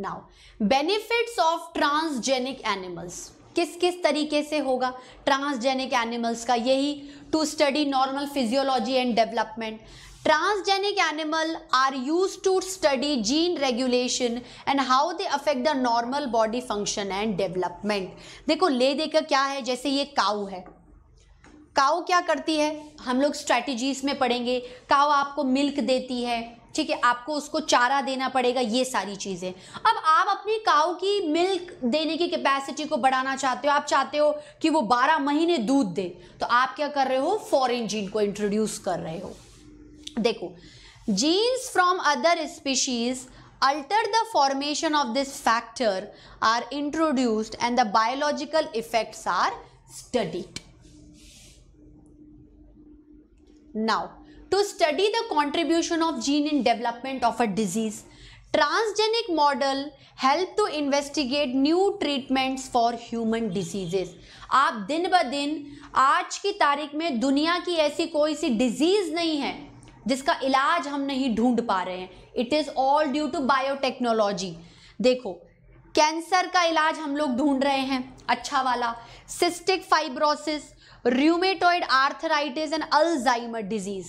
now benefits of transgenic animals किस किस तरीके से होगा ट्रांसजेनिक एनिमल्स का यही to study normal physiology and development transgenic animal are use to study gene regulation and how they affect the normal body function and development देखो ले देकर क्या है जैसे ये काऊ है काऊ क्या करती है हम लोग स्ट्रैटेजीज में पढ़ेंगे काऊ आपको मिल्क देती है ठीक है आपको उसको चारा देना पड़ेगा ये सारी चीज़ें अब आप अपनी काऊ की मिल्क देने की कैपेसिटी को बढ़ाना चाहते हो आप चाहते हो कि वो 12 महीने दूध दे तो आप क्या कर रहे हो फॉरेन जीन को इंट्रोड्यूस कर रहे हो देखो genes from other species alter the formation of this factor are introduced and the biological effects are studied now to study the contribution of gene in development of a disease transgenic model help to investigate new treatments for human diseases आप दिन ब दिन आज की तारीख में दुनिया की ऐसी कोई सी डिजीज नहीं है जिसका इलाज हम नहीं ढूंढ पा रहे हैं it is all due to biotechnology देखो कैंसर का इलाज हम लोग ढूंढ रहे हैं अच्छा वाला cystic fibrosis rheumatoid arthritis and Alzheimer disease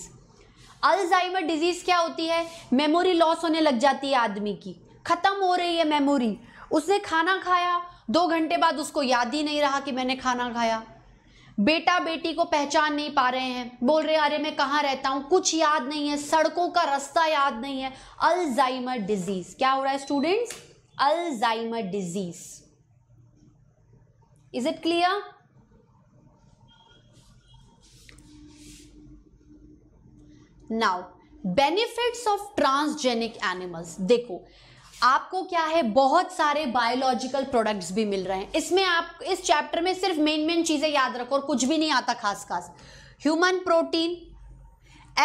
Alzheimer disease क्या होती है मेमोरी लॉस होने लग जाती है आदमी की ख़त्म हो रही है मेमोरी उसने खाना खाया दो घंटे बाद उसको याद ही नहीं रहा कि मैंने खाना खाया बेटा बेटी को पहचान नहीं पा रहे हैं बोल रहे अरे मैं कहाँ रहता हूँ कुछ याद नहीं है सड़कों का रास्ता याद नहीं है अल्जाइमर डिजीज क्या हो रहा है students Alzheimer disease is it clear now benefits of transgenic animals देखो आपको क्या है बहुत सारे बायोलॉजिकल प्रोडक्ट्स भी मिल रहे हैं इसमें आप इस चैप्टर में सिर्फ मेन मेन चीज़ें याद रखो और कुछ भी नहीं आता खास खास human protein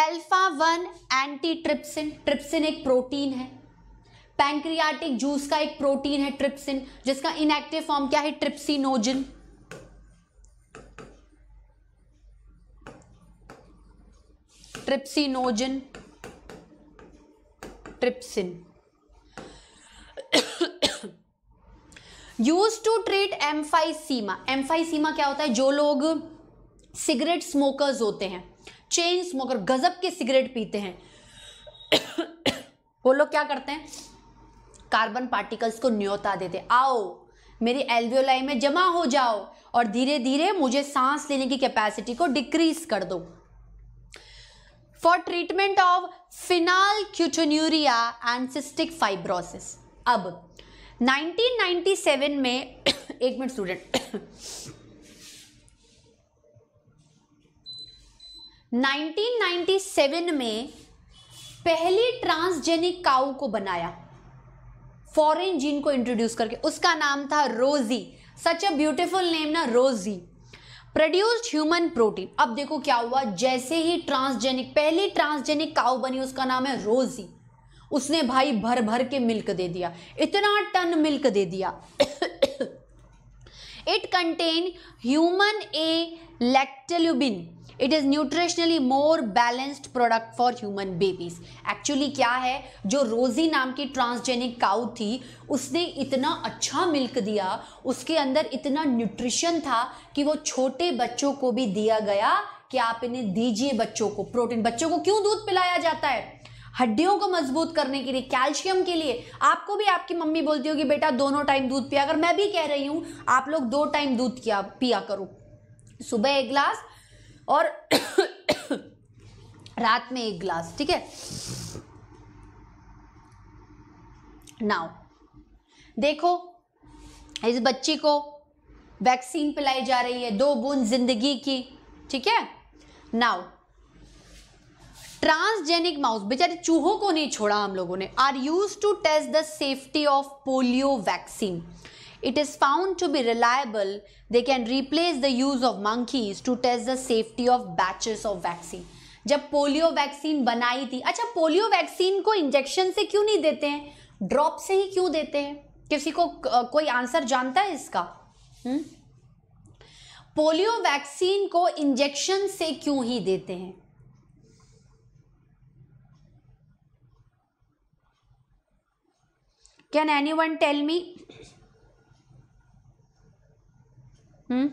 alpha one anti trypsin trypsin एक प्रोटीन है पैंक्रियाटिक जूस का एक प्रोटीन है ट्रिप्सिन जिसका इनएक्टिव फॉर्म क्या है trypsinogen trypsinogen trypsin use to treat emphysema emphysema क्या होता है जो लोग सिगरेट स्मोकर्स होते हैं चेन स्मोकर गजब के सिगरेट पीते हैं वो लोग क्या करते हैं कार्बन पार्टिकल्स को न्योता देते आओ मेरी एल्वियोलाई में जमा हो जाओ और धीरे धीरे मुझे सांस लेने की कैपेसिटी को डिक्रीज कर दो for treatment of phenylketonuria and cystic fibrosis अब 1997 में <coughs> एक मिनट स्टूडेंट 1997 <coughs> में पहली ट्रांसजेनिक काउ को बनाया फॉरेन जीन को इंट्रोड्यूस करके उसका नाम था रोजी सच अ ब्यूटीफुल नेम ना रोजी प्रोड्यूस्ड ह्यूमन प्रोटीन अब देखो क्या हुआ जैसे ही ट्रांसजेनिक पहली ट्रांसजेनिक काउ बनी उसका नाम है रोजी उसने भाई भर भर के मिल्क दे दिया इतना टन मिल्क दे दिया it contain human a lactalbumin it is nutritionally more balanced product for human babies actually क्या है जो रोजी नाम की ट्रांसजेनिक काउ थी उसने इतना अच्छा मिल्क दिया उसके अंदर इतना न्यूट्रिशन था कि वो छोटे बच्चों को भी दिया गया कि आप इन्हें दीजिए बच्चों को प्रोटीन बच्चों को क्यों दूध पिलाया जाता है हड्डियों को मजबूत करने के लिए कैल्शियम के लिए आपको भी आपकी मम्मी बोलती होगी बेटा दोनों टाइम दूध पिया कर मैं भी कह रही हूँ आप लोग दो टाइम दूध किया पिया करो सुबह एक ग्लास और <coughs> रात में एक ग्लास ठीक है नाउ देखो इस बच्ची को वैक्सीन पिलाई जा रही है दो बूंद जिंदगी की ठीक है नाउ ट्रांसजेनिक माउस बेचारे चूहों को नहीं छोड़ा हम लोगों ने are use to test the safety of polio vaccine It is found to be reliable. They can replace the use of monkeys to test the safety of batches of vaccine. जब polio vaccine बनाई थी अच्छा polio वैक्सीन को injection से क्यों नहीं देते हैं ड्रॉप से ही क्यों देते हैं किसी को कोई आंसर जानता है इसका हम्म? पोलियो वैक्सीन को इंजेक्शन से क्यों ही देते हैं can anyone tell me hmm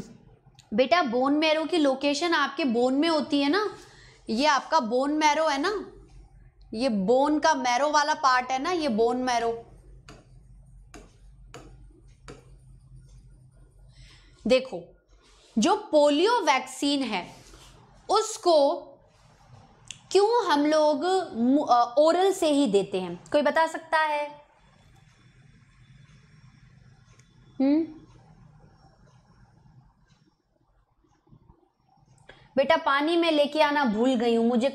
<clears throat> बेटा बोन मैरो की लोकेशन आपके बोन में होती है ना ये आपका बोन मैरो है ना ये बोन का मैरो वाला पार्ट है ना ये बोन मैरो देखो जो पोलियो वैक्सीन है उसको क्यों हम लोग ओरल से ही देते हैं कोई बता सकता है हम्म बेटा पानी में लेके आना भूल गई हूं मुझे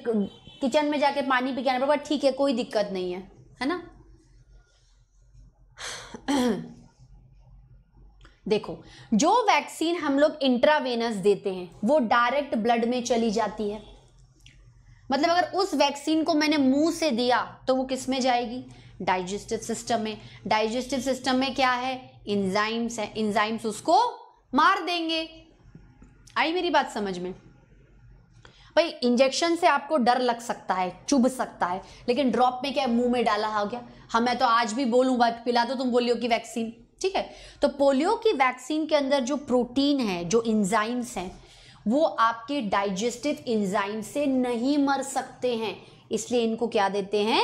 किचन में जाके पानी पी के आना पड़ा ठीक है कोई दिक्कत नहीं है है ना <clears throat> देखो जो वैक्सीन हम लोग इंट्रावेनस देते हैं वो डायरेक्ट ब्लड में चली जाती है मतलब अगर उस वैक्सीन को मैंने मुंह से दिया तो वो किस में जाएगी डाइजेस्टिव सिस्टम में डाइजेस्टिव सिस्टम में क्या है इंजाइम्स है इंजाइम्स उसको मार देंगे आई मेरी बात समझ में भाई इंजेक्शन से आपको डर लग सकता है चुभ सकता है लेकिन ड्रॉप में क्या है मुंह में डाला हो गया हाँ मैं तो आज भी बोलूँ भाई पिला दो तुम पोलियो की वैक्सीन ठीक है तो पोलियो की वैक्सीन के अंदर जो प्रोटीन है जो इंजाइम्स हैं वो आपके डाइजेस्टिव इंजाइम से नहीं मर सकते हैं इसलिए इनको क्या देते हैं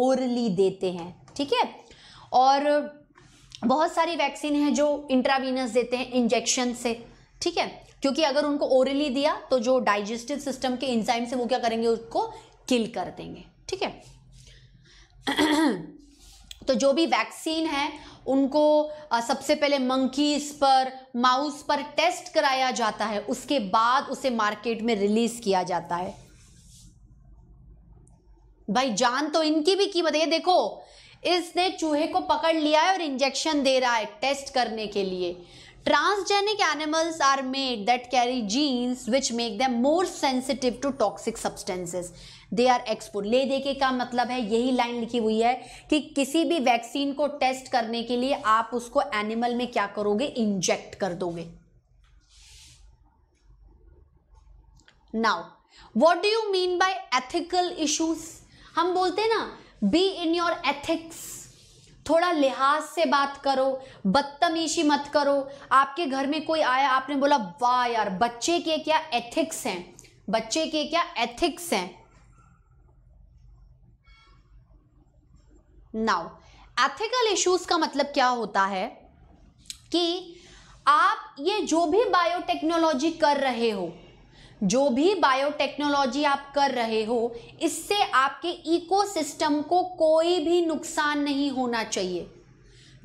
ओरली देते हैं ठीक है और बहुत सारी वैक्सीन है जो इंट्रावीनस देते हैं इंजेक्शन से ठीक है क्योंकि अगर उनको ओरली दिया तो जो डाइजेस्टिव सिस्टम के इंजाइम से वो क्या करेंगे उसको किल कर देंगे ठीक है <clears throat> तो जो भी वैक्सीन है उनको सबसे पहले मंकीज पर माउस पर टेस्ट कराया जाता है उसके बाद उसे मार्केट में रिलीज किया जाता है भाई जान तो इनकी भी कीमत है देखो इसने चूहे को पकड़ लिया है और इंजेक्शन दे रहा है टेस्ट करने के लिए transgenic animals are made that carry genes which make them more sensitive to toxic substances they are export ले दे के का मतलब है यही लाइन लिखी हुई है कि किसी भी वैक्सीन को टेस्ट करने के लिए आप उसको एनिमल में क्या करोगे इंजेक्ट कर दोगे now what do you mean by ethical issues हम बोलते हैं ना बी इन योर एथिक्स थोड़ा लिहाज से बात करो बदतमीशी मत करो आपके घर में कोई आया आपने बोला वाह यार बच्चे के क्या एथिक्स हैं बच्चे के क्या एथिक्स हैं नाउ एथिकल इश्यूज का मतलब क्या होता है कि आप ये जो भी बायोटेक्नोलॉजी कर रहे हो जो भी बायोटेक्नोलॉजी आप कर रहे हो इससे आपके इकोसिस्टम को कोई भी नुकसान नहीं होना चाहिए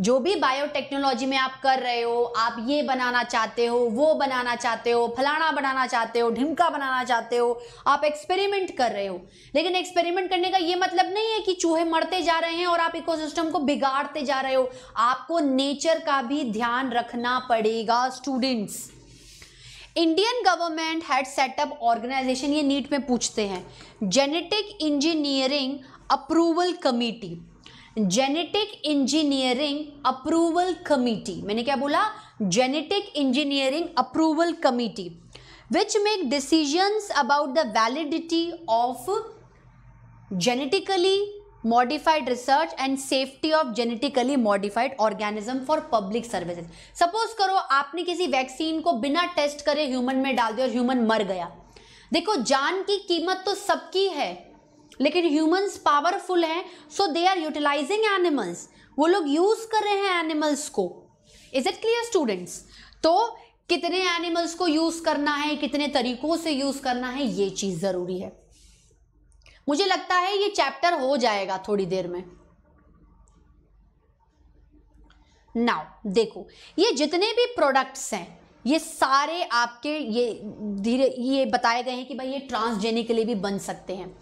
जो भी बायोटेक्नोलॉजी में आप कर रहे हो आप ये बनाना चाहते हो वो बनाना चाहते हो फलाना बनाना चाहते हो ढिमका बनाना चाहते हो आप एक्सपेरिमेंट कर रहे हो लेकिन एक्सपेरिमेंट करने का ये मतलब नहीं है कि चूहे मरते जा रहे हैं और आप इकोसिस्टम को बिगाड़ते जा रहे हो आपको नेचर का भी ध्यान रखना पड़ेगा students Indian government had set up organisation ये नीट में पूछते हैं genetic engineering approval committee genetic engineering approval committee मैंने क्या बोला genetic engineering approval committee which make decisions about the validity of genetically modified research and safety of genetically modified organism for public services suppose करो आपने किसी vaccine को बिना test करे human में डाल दिया और ह्यूमन मर गया देखो जान की कीमत तो सबकी है लेकिन ह्यूमंस पावरफुल हैं so they are utilising animals वो लोग यूज़ कर रहे हैं एनिमल्स को इज इट क्लियर स्टूडेंट्स तो कितने एनिमल्स को यूज़ करना है कितने तरीकों से यूज़ करना है ये चीज़ ज़रूरी है मुझे लगता है ये चैप्टर हो जाएगा थोड़ी देर में नाउ देखो ये जितने भी प्रोडक्ट्स हैं ये सारे आपके ये धीरे ये बताए गए हैं कि भाई ये ट्रांसजेनिक के लिए भी बन सकते हैं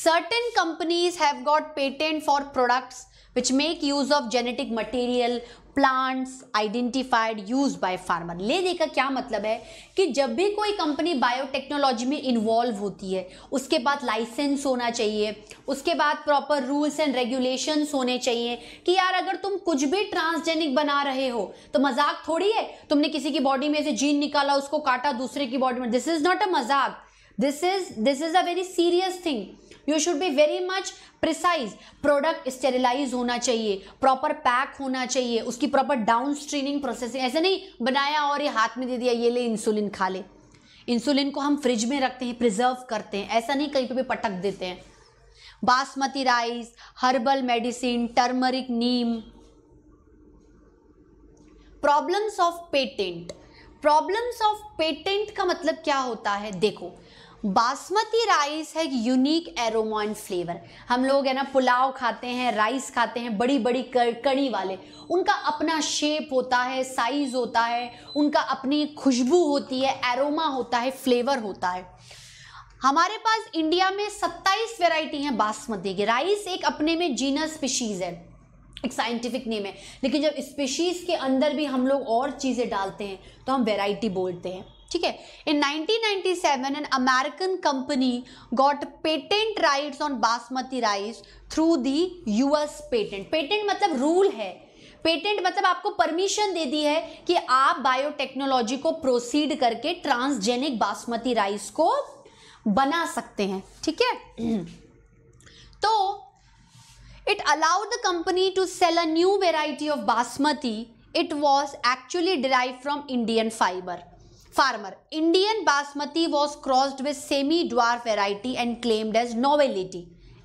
certain companies have got patent for products which make use of genetic material plants identified use by farmer ले का क्या मतलब है कि जब भी कोई कंपनी बायोटेक्नोलॉजी में इन्वॉल्व होती है उसके बाद लाइसेंस होना चाहिए उसके बाद प्रॉपर रूल्स एंड रेगुलेशंस होने चाहिए कि यार अगर तुम कुछ भी ट्रांसजेनिक बना रहे हो तो मजाक थोड़ी है तुमने किसी की बॉडी में से जीन निकाला उसको काटा दूसरे की बॉडी में दिस इज नॉट अ मजाक this is this is a very serious thing you should be very much precise product sterilise होना चाहिए प्रॉपर पैक होना चाहिए उसकी प्रॉपर डाउन स्ट्रीमिंग प्रोसेसिंग ऐसे नहीं बनाया और ये हाथ में दे दिया ये ले इंसुलिन खा ले इंसुलिन को हम फ्रिज में रखते हैं प्रिजर्व करते हैं ऐसा नहीं कहीं पे भी पटक देते हैं basmati rice herbal medicine turmeric neem problems of patent problems of patent का मतलब क्या होता है देखो बासमती राइस है एक यूनिक एरोमा एंड फ्लेवर हम लोग है ना पुलाव खाते हैं राइस खाते हैं बड़ी बड़ी कड़ी वाले उनका अपना शेप होता है साइज होता है उनका अपनी खुशबू होती है एरोमा होता है फ्लेवर होता है हमारे पास इंडिया में 27 वैरायटी हैं बासमती की राइस एक अपने में जीनस स्पीशीज़ है एक साइंटिफिक नेम है लेकिन जब स्पीशीज़ के अंदर भी हम लोग और चीज़ें डालते हैं तो हम वेराइटी बोलते हैं ठीक है in 1997 an American company got patent rights on basmati rice through the US patent patent मतलब रूल है पेटेंट मतलब आपको परमिशन दे दी है कि आप बायोटेक्नोलॉजी को प्रोसीड करके ट्रांसजेनिक बासमती राइस को बना सकते हैं ठीक है <clears throat> तो it allowed the company to sell a new variety of basmati it was actually derive from Indian fibre farmer indian basmati was crossed with semi dwarf variety and claimed as novelty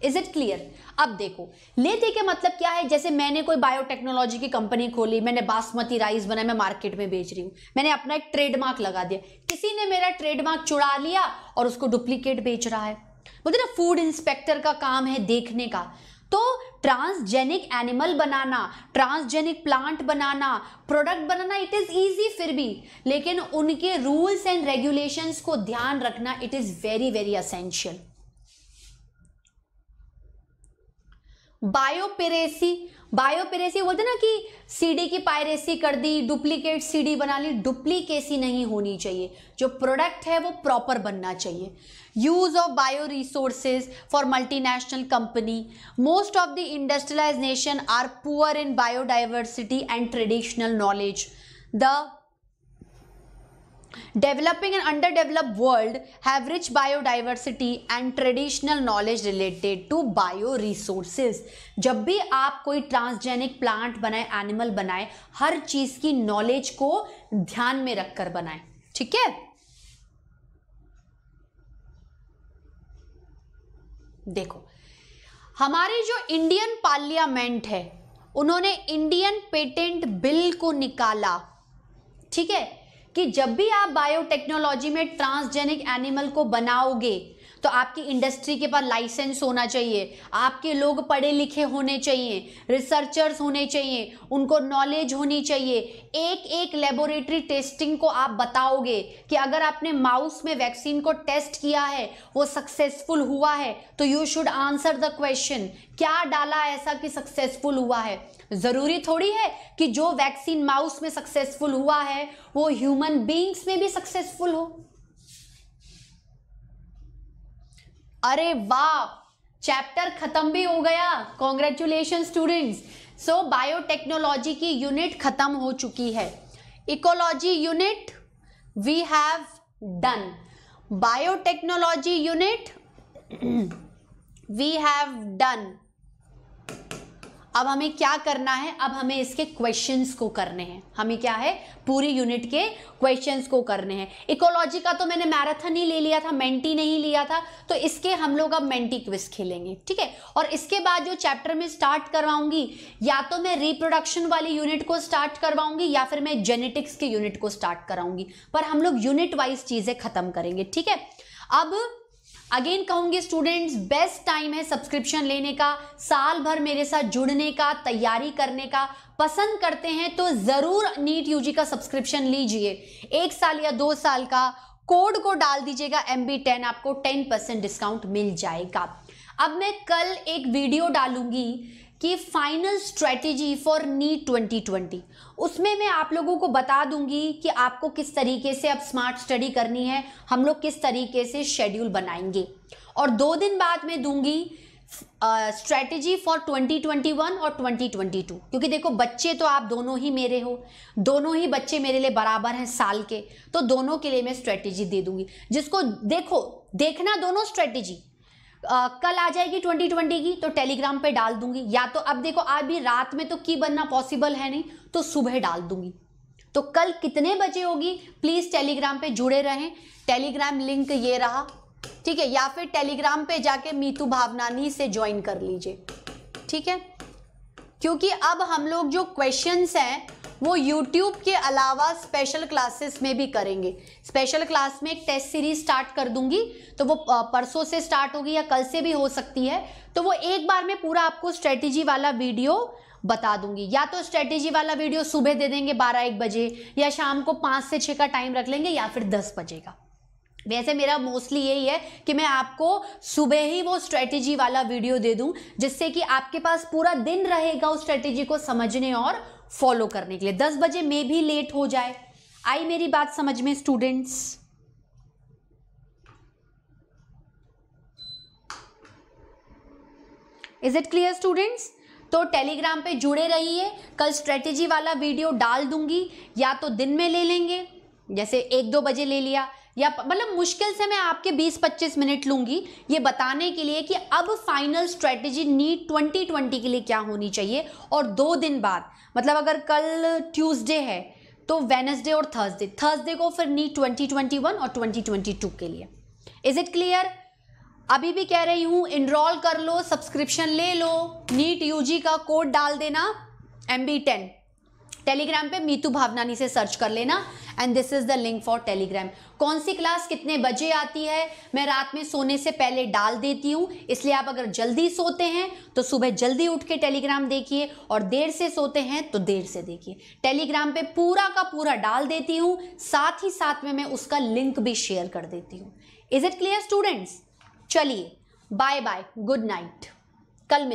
is it clear अब देखो लेते के मतलब क्या है जैसे मैंने कोई बायोटेक्नोलॉजी की कंपनी खोली मैंने बासमती राइस बनाया मैं मार्केट में बेच रही हूं मैंने अपना एक ट्रेडमार्क लगा दिया किसी ने मेरा ट्रेडमार्क चुरा लिया और उसको डुप्लीकेट बेच रहा है बोलते ना फूड इंस्पेक्टर का काम है देखने का तो ट्रांसजेनिक एनिमल बनाना ट्रांसजेनिक प्लांट बनाना प्रोडक्ट बनाना इट इज़ ईजी फिर भी लेकिन उनके रूल्स एंड रेगुलेशंस को ध्यान रखना it is very very essential biopiracy biopiracy बोलते ना कि सीडी की पायरेसी कर दी डुप्लीकेट सीडी बना ली डुप्लीकेसी नहीं होनी चाहिए जो प्रोडक्ट है वो प्रॉपर बनना चाहिए use of bio resources for multinational company most of the industrialise nation are poor in biodiversity and traditional knowledge the developing and under develop world have rich biodiversity and traditional knowledge related to bio resources जब भी आप कोई transgenic plant बनाए animal बनाए हर चीज़ की knowledge को ध्यान में रखकर बनाए ठीक है देखो हमारे जो इंडियन पार्लियामेंट है उन्होंने इंडियन पेटेंट बिल को निकाला ठीक है कि जब भी आप बायोटेक्नोलॉजी में ट्रांसजेनिक एनिमल को बनाओगे तो आपकी इंडस्ट्री के पास लाइसेंस होना चाहिए आपके लोग पढ़े लिखे होने चाहिए रिसर्चर्स होने चाहिए उनको नॉलेज होनी चाहिए एक एक लेबोरेटरी टेस्टिंग को आप बताओगे कि अगर आपने माउस में वैक्सीन को टेस्ट किया है वो सक्सेसफुल हुआ है तो you should answer the question क्या डाला ऐसा कि सक्सेसफुल हुआ है ज़रूरी थोड़ी है कि जो वैक्सीन माउस में सक्सेसफुल हुआ है वो ह्यूमन बींग्स में भी सक्सेसफुल हो अरे वाह चैप्टर खत्म भी हो गया कॉन्ग्रेचुलेशन स्टूडेंट्स सो बायोटेक्नोलॉजी की यूनिट खत्म हो चुकी है ecology unit we have done biotechnology unit we have done अब हमें क्या करना है अब हमें इसके क्वेश्चंस को करने हैं हमें क्या है पूरी यूनिट के क्वेश्चंस को करने हैं इकोलॉजी का तो मैंने मैराथन ही ले लिया था मेंटी नहीं लिया था तो इसके हम लोग अब मेंटी क्विज खेलेंगे ठीक है और इसके बाद जो चैप्टर में स्टार्ट करवाऊंगी या तो मैं रिप्रोडक्शन वाली यूनिट को स्टार्ट करवाऊंगी या फिर मैं जेनेटिक्स की यूनिट को स्टार्ट कराऊंगी पर हम लोग यूनिट वाइज चीज़ें खत्म करेंगे ठीक है अब अगेन कहूंगी स्टूडेंट्स बेस्ट टाइम है सब्सक्रिप्शन लेने का साल भर मेरे साथ जुड़ने का तैयारी करने का पसंद करते हैं तो ज़रूर नीट यूजी का सब्सक्रिप्शन लीजिए एक साल या दो साल का कोड को डाल दीजिएगा एम बी टेन आपको टेन परसेंट डिस्काउंट मिल जाएगा अब मैं कल एक वीडियो डालूंगी कि final strategy for NEET twenty उसमें मैं आप लोगों को बता दूंगी कि आपको किस तरीके से अब स्मार्ट स्टडी करनी है हम लोग किस तरीके से शेड्यूल बनाएंगे और दो दिन बाद में दूंगी स्ट्रेटजी फॉर 2021 और 2022 क्योंकि देखो बच्चे तो आप दोनों ही मेरे हो दोनों ही बच्चे मेरे लिए बराबर हैं साल के तो दोनों के लिए मैं स्ट्रेटजी दे दूंगी जिसको देखो देखना दोनों स्ट्रेटजी आ, कल आ जाएगी 2020 की तो टेलीग्राम पे डाल दूंगी या तो अब देखो आज भी रात में तो की बनना पॉसिबल है नहीं तो सुबह डाल दूंगी तो कल कितने बजे होगी प्लीज़ टेलीग्राम पे जुड़े रहें टेलीग्राम लिंक ये रहा ठीक है या फिर टेलीग्राम पे जाके मीतू भावनानी से ज्वाइन कर लीजिए ठीक है क्योंकि अब हम लोग जो क्वेश्चंस हैं वो यूट्यूब के अलावा स्पेशल क्लासेस में भी करेंगे स्पेशल क्लास में एक टेस्ट सीरीज स्टार्ट कर दूंगी तो वो परसों से स्टार्ट होगी या कल से भी हो सकती है तो वो एक बार में पूरा आपको स्ट्रेटेजी वाला वीडियो बता दूंगी या तो स्ट्रेटेजी वाला वीडियो सुबह दे देंगे बारह एक बजे या शाम को पाँच से छः का टाइम रख लेंगे या फिर दस बजे का वैसे मेरा मोस्टली यही है कि मैं आपको सुबह ही वो स्ट्रेटेजी वाला वीडियो दे दूं जिससे कि आपके पास पूरा दिन रहेगा उस स्ट्रेटेजी को समझने और फॉलो करने के लिए दस बजे में भी लेट हो जाए आई मेरी बात समझ में students is it clear students तो टेलीग्राम पे जुड़े रहिए कल स्ट्रेटेजी वाला वीडियो डाल दूंगी या तो दिन में ले लेंगे जैसे एक दो बजे ले लिया या मतलब मुश्किल से मैं आपके 20-25 मिनट लूंगी ये बताने के लिए कि अब फाइनल स्ट्रेटजी नीट 2020 के लिए क्या होनी चाहिए और दो दिन बाद मतलब अगर कल ट्यूसडे है तो वेनसडे और थर्सडे थर्सडे को फिर नीट 2021 और 2022 के लिए इज इट क्लियर अभी भी कह रही हूँ इनरोल कर लो सब्सक्रिप्शन ले लो नीट यूजी का कोड डाल देना एम टेन टेलीग्राम पे मीतू भावनानी से सर्च कर लेना and this is the link for Telegram कौन सी क्लास कितने बजे आती है मैं रात में सोने से पहले डाल देती हूँ इसलिए आप अगर जल्दी सोते हैं तो सुबह जल्दी उठ के टेलीग्राम देखिए और देर से सोते हैं तो देर से देखिए टेलीग्राम पे पूरा का पूरा डाल देती हूँ साथ ही साथ में मैं उसका लिंक भी शेयर कर देती हूँ इज इट क्लियर स्टूडेंट्स चलिए बाय बाय गुड नाइट कल मिल